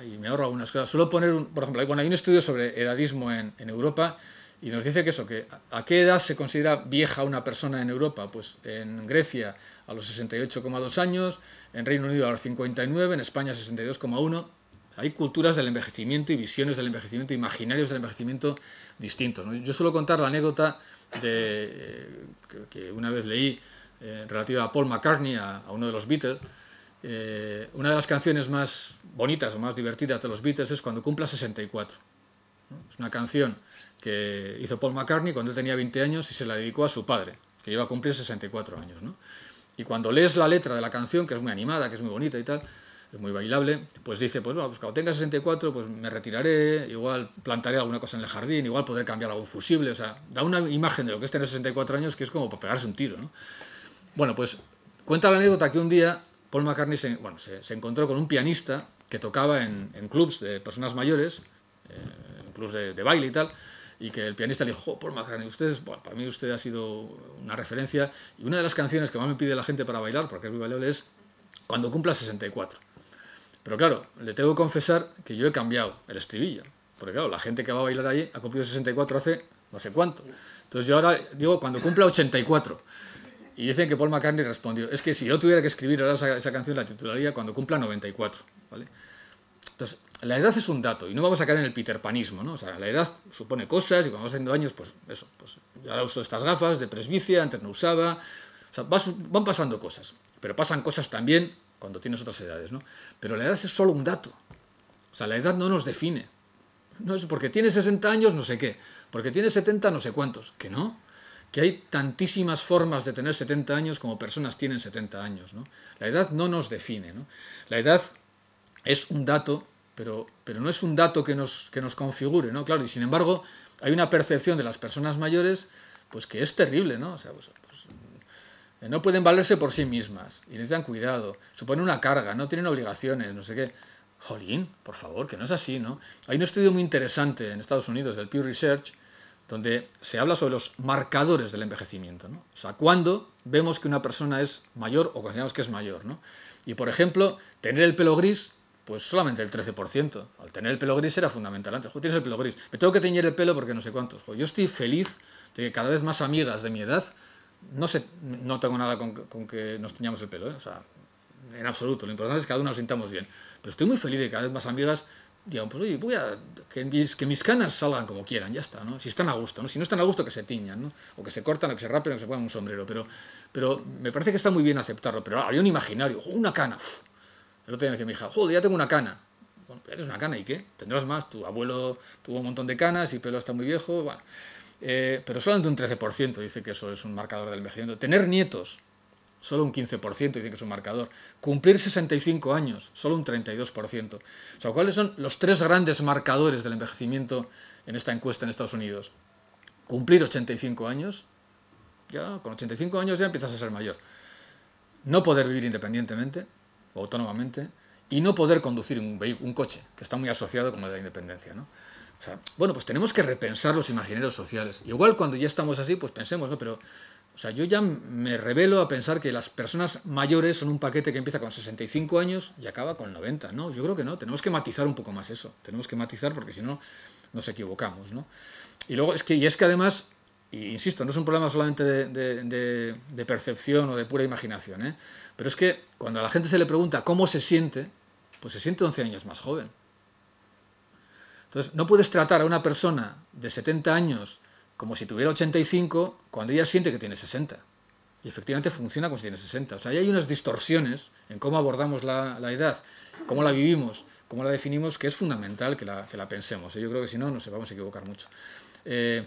y me ahorro algunas cosas, suelo poner, por ejemplo, hay un estudio sobre edadismo en Europa y nos dice que eso, que a qué edad se considera vieja una persona en Europa. Pues en Grecia a los 68,2 años, en Reino Unido a los 59, en España 62,1. Hay culturas del envejecimiento y visiones del envejecimiento, imaginarios del envejecimiento distintos. Yo suelo contar la anécdota de, eh, que una vez leí eh, relativa a Paul McCartney, a, uno de los Beatles. Eh, una de las canciones más bonitas o más divertidas de los Beatles es cuando cumpla 64. Es una canción que hizo Paul McCartney cuando él tenía 20 años y se la dedicó a su padre, que iba a cumplir 64 años. Y cuando lees la letra de la canción, que es muy animada, que es muy bonita y tal, es muy bailable, pues dice, pues, bueno, pues cuando tenga 64, pues me retiraré, igual plantaré alguna cosa en el jardín, igual podré cambiar algún fusible, o sea, da una imagen de lo que es tener 64 años que es como para pegarse un tiro, Bueno, pues cuenta la anécdota que un día Paul McCartney se, encontró con un pianista que tocaba en, en clubs de personas mayores, eh, clubs de, de baile y tal, y que el pianista le dijo, Paul McCartney, usted, para mí usted ha sido una referencia y una de las canciones que más me pide la gente para bailar, porque es muy bailable, es Cuando cumpla 64. Pero claro, le tengo que confesar que yo he cambiado el estribillo, porque claro, la gente que va a bailar ahí ha cumplido 64 hace no sé cuánto. Entonces yo ahora digo, cuando cumpla 84. Y dicen que Paul McCartney respondió, es que si yo tuviera que escribir ahora esa, canción la titularía cuando cumpla 94. ¿vale? Entonces, la edad es un dato y no vamos a caer en el piterpanismo. ¿no? O la edad supone cosas y cuando vas haciendo años, pues eso, pues ahora uso estas gafas de presbicia, antes no usaba, van pasando cosas, pero pasan cosas también cuando tienes otras edades, ¿no? Pero la edad es solo un dato, o sea, la edad no nos define, no es porque tienes 60 años no sé qué, porque tienes 70 no sé cuántos, que no, que hay tantísimas formas de tener 70 años como personas tienen 70 años, La edad no nos define, La edad es un dato pero, pero no es un dato que nos, que nos configure, ¿no? Claro, y sin embargo, hay una percepción de las personas mayores pues que es terrible, ¿no? O sea, pues, pues eh, no pueden valerse por sí mismas y necesitan cuidado, supone una carga, no tienen obligaciones, no sé qué. Jolín, por favor, que no es así, ¿no? Hay un estudio muy interesante en Estados Unidos del Pew Research donde se habla sobre los marcadores del envejecimiento, ¿no? O sea, cuándo vemos que una persona es mayor o consideramos que es mayor, ¿no? Y por ejemplo, tener el pelo gris pues solamente el 13%. Al tener el pelo gris era fundamental antes. tienes el pelo gris. Me tengo que teñir el pelo porque no sé cuántos. yo estoy feliz de que cada vez más amigas de mi edad, no sé, no tengo nada con, que nos teñamos el pelo, ¿eh? o sea, en absoluto. Lo importante es que cada uno nos sintamos bien. Pero estoy muy feliz de que cada vez más amigas digan, pues oye, voy a, que mis, canas salgan como quieran, ya está, ¿no? Si están a gusto, ¿no? Si no están a gusto, que se tiñan, ¿no? O que se cortan, o que se rapen, o que se pongan un sombrero. Pero, pero me parece que está muy bien aceptarlo. Pero había un imaginario, una cana, el otro día decía mi hija, joder, ya tengo una cana. Bueno, eres una cana, ¿y qué? Tendrás más. Tu abuelo tuvo un montón de canas y pelo está muy viejo. Bueno. Eh, pero solamente un 13% dice que eso es un marcador del envejecimiento. Tener nietos, solo un 15% dice que es un marcador. Cumplir 65 años, solo un 32%. O sea, ¿cuáles son los tres grandes marcadores del envejecimiento en esta encuesta en Estados Unidos? Cumplir 85 años, ya con 85 años ya empiezas a ser mayor. No poder vivir independientemente, autónomamente, y no poder conducir un, coche, que está muy asociado con la de la independencia. ¿no? bueno, pues tenemos que repensar los imaginarios sociales. Igual cuando ya estamos así, pues pensemos, ¿no? Pero, o sea, yo ya me revelo a pensar que las personas mayores son un paquete que empieza con 65 años y acaba con 90, ¿no? Yo creo que no, tenemos que matizar un poco más eso. Tenemos que matizar porque si no, nos equivocamos, ¿no? Y luego, es que, y es que además, y insisto, no es un problema solamente de, percepción o de pura imaginación, ¿eh? pero es que cuando a la gente se le pregunta cómo se siente, pues se siente 11 años más joven. Entonces, no puedes tratar a una persona de 70 años como si tuviera 85 cuando ella siente que tiene 60. Y efectivamente funciona como si tiene 60. O sea, ahí hay unas distorsiones en cómo abordamos la, edad, cómo la vivimos, cómo la definimos, que es fundamental que la, que la pensemos. ¿eh? Yo creo que si no, nos vamos a equivocar mucho. Eh,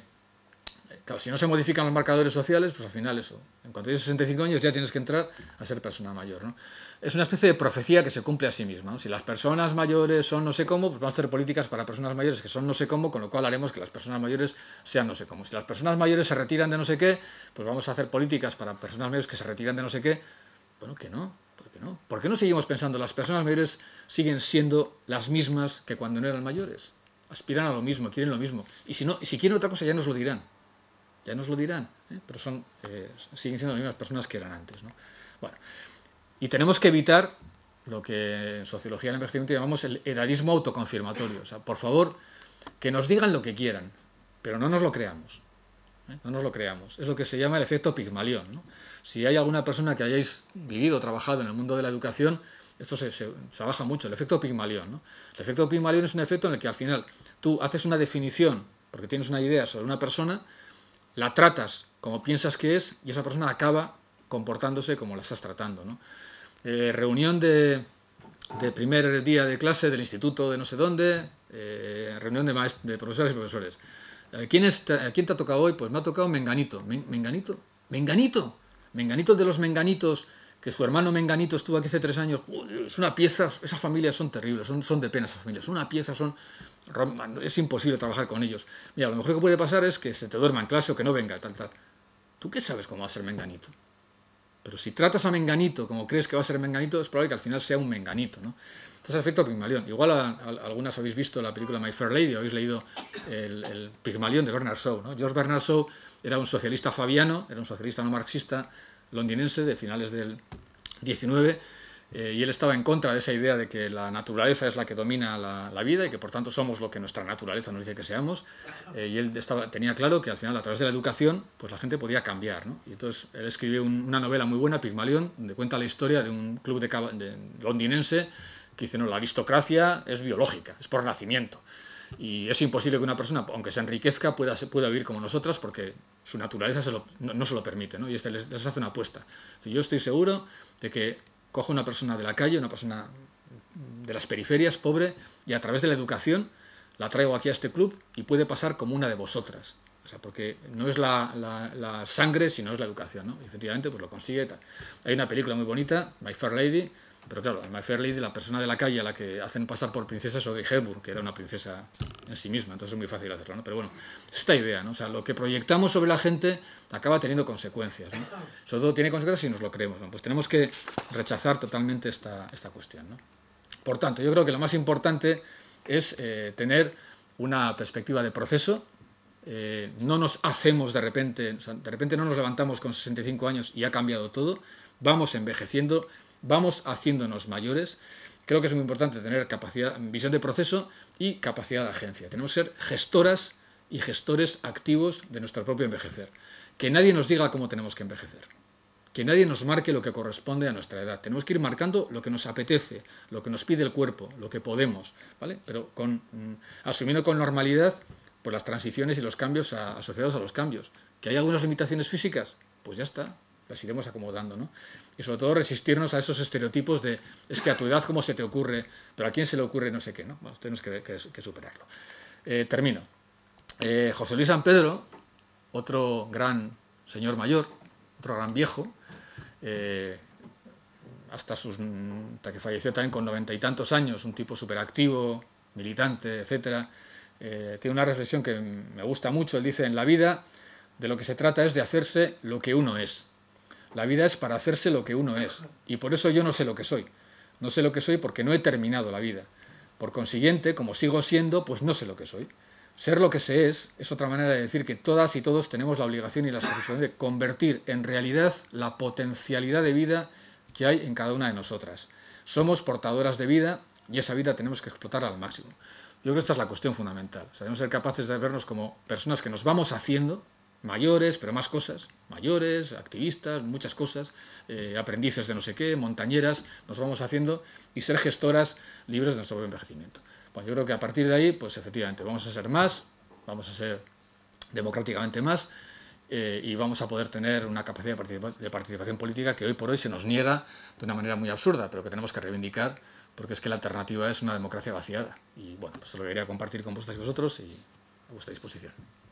si no se modifican los marcadores sociales, pues al final eso. En cuanto tienes 65 años ya tienes que entrar a ser persona mayor. ¿no? Es una especie de profecía que se cumple a sí misma. Si las personas mayores son no sé cómo, pues vamos a hacer políticas para personas mayores que son no sé cómo, con lo cual haremos que las personas mayores sean no sé cómo. Si las personas mayores se retiran de no sé qué, pues vamos a hacer políticas para personas mayores que se retiran de no sé qué. Bueno, que no. ¿Por qué no? ¿Por qué no seguimos pensando las personas mayores siguen siendo las mismas que cuando no eran mayores? Aspiran a lo mismo, quieren lo mismo. Y si, si quieren otra cosa ya nos lo dirán ya nos lo dirán, ¿eh? pero son, eh, siguen siendo las mismas personas que eran antes. Bueno, y tenemos que evitar lo que en sociología del envejecimiento llamamos el edadismo autoconfirmatorio. O sea, por favor, que nos digan lo que quieran, pero no nos lo creamos. ¿eh? No nos lo creamos. Es lo que se llama el efecto Pigmalión. Si hay alguna persona que hayáis vivido o trabajado en el mundo de la educación, esto se, se, trabaja mucho, el efecto Pigmalión. El efecto Pigmalión es un efecto en el que al final tú haces una definición, porque tienes una idea sobre una persona, la tratas como piensas que es y esa persona acaba comportándose como la estás tratando. Eh, reunión de, primer día de clase del instituto de no sé dónde, eh, reunión de, de, profesores y profesores. Eh, ¿quién, es, te ha tocado hoy? Pues me ha tocado Menganito. ¿Menganito? ¿Menganito? ¿Menganito de los Menganitos? que su hermano Menganito estuvo aquí hace tres años, es una pieza, esas familias son terribles, son, son de pena esas familias, son una pieza, son es imposible trabajar con ellos. Mira, lo mejor que puede pasar es que se te duerma en clase o que no venga, tal, tal. ¿Tú qué sabes cómo va a ser Menganito? Pero si tratas a Menganito como crees que va a ser Menganito, es probable que al final sea un Menganito, ¿no? Entonces, el efecto Pigmalión. Igual algunas habéis visto la película My Fair Lady, habéis leído el, el Pigmalión de Bernard Shaw, George Bernard Shaw era un socialista fabiano, era un socialista no marxista londinense de finales del 19 eh, y él estaba en contra de esa idea de que la naturaleza es la que domina la, la vida y que por tanto somos lo que nuestra naturaleza nos dice que seamos. Eh, y él estaba, tenía claro que al final a través de la educación pues la gente podía cambiar. ¿no? Y entonces él escribió una novela muy buena, Pigmalión, donde cuenta la historia de un club de, londinense que dice, no, la aristocracia es biológica, es por nacimiento. Y es imposible que una persona, aunque se enriquezca, pueda, pueda vivir como nosotras porque su naturaleza no, se lo permite. ¿no? Y este les, les hace una apuesta. Si yo estoy seguro de que Cojo una persona de la calle, una persona de las periferias, pobre, y a través de la educación la traigo aquí a este club y puede pasar como una de vosotras. O porque no es la, sangre, sino es la educación, efectivamente, pues lo consigue. Tal. Hay una película muy bonita, My Fair Lady, pero claro, Alma Fairley, la persona de la calle a la que hacen pasar por princesa es Audrey Hepburn, que era una princesa en sí misma, entonces es muy fácil hacerlo, ¿no? Pero bueno, esta idea, ¿no? O lo que proyectamos sobre la gente acaba teniendo consecuencias, Sobre todo tiene consecuencias si nos lo creemos, Pues tenemos que rechazar totalmente esta, esta cuestión, Por tanto, yo creo que lo más importante es eh, tener una perspectiva de proceso, eh, no nos hacemos de repente, de repente no nos levantamos con 65 años y ha cambiado todo, vamos envejeciendo, vamos haciéndonos mayores, creo que es muy importante tener capacidad, visión de proceso y capacidad de agencia. Tenemos que ser gestoras y gestores activos de nuestro propio envejecer. Que nadie nos diga cómo tenemos que envejecer. Que nadie nos marque lo que corresponde a nuestra edad. Tenemos que ir marcando lo que nos apetece, lo que nos pide el cuerpo, lo que podemos, ¿vale? Pero con, mm, asumiendo con normalidad por pues, las transiciones y los cambios asociados a los cambios. ¿Que hay algunas limitaciones físicas? Pues ya está, las iremos acomodando, ¿no? y sobre todo resistirnos a esos estereotipos de es que a tu edad cómo se te ocurre, pero a quién se le ocurre no sé qué, ¿no? Bueno, tenemos que, superarlo. Eh, termino. Eh, José Luis San Pedro, otro gran señor mayor, otro gran viejo, eh, hasta, sus, que falleció también con noventa y tantos años, un tipo superactivo, militante, etc. tiene una reflexión que me gusta mucho, él dice, en la vida de lo que se trata es de hacerse lo que uno es la vida es para hacerse lo que uno es. Y por eso yo no sé lo que soy. No sé lo que soy porque no he terminado la vida. Por consiguiente, como sigo siendo, pues no sé lo que soy. Ser lo que se es es otra manera de decir que todas y todos tenemos la obligación y la satisfacción de convertir en realidad la potencialidad de vida que hay en cada una de nosotras. Somos portadoras de vida y esa vida tenemos que explotar al máximo. Yo creo que esta es la cuestión fundamental. Sabemos ser capaces de vernos como personas que nos vamos haciendo, mayores, pero más cosas, mayores, activistas, muchas cosas, eh, aprendices de no sé qué, montañeras, nos vamos haciendo y ser gestoras libres de nuestro envejecimiento. Bueno, yo creo que a partir de ahí, pues efectivamente, vamos a ser más, vamos a ser democráticamente más eh, y vamos a poder tener una capacidad de, de participación política que hoy por hoy se nos niega de una manera muy absurda, pero que tenemos que reivindicar porque es que la alternativa es una democracia vaciada. Y bueno, pues lo quería compartir con vosotros y a vuestra disposición.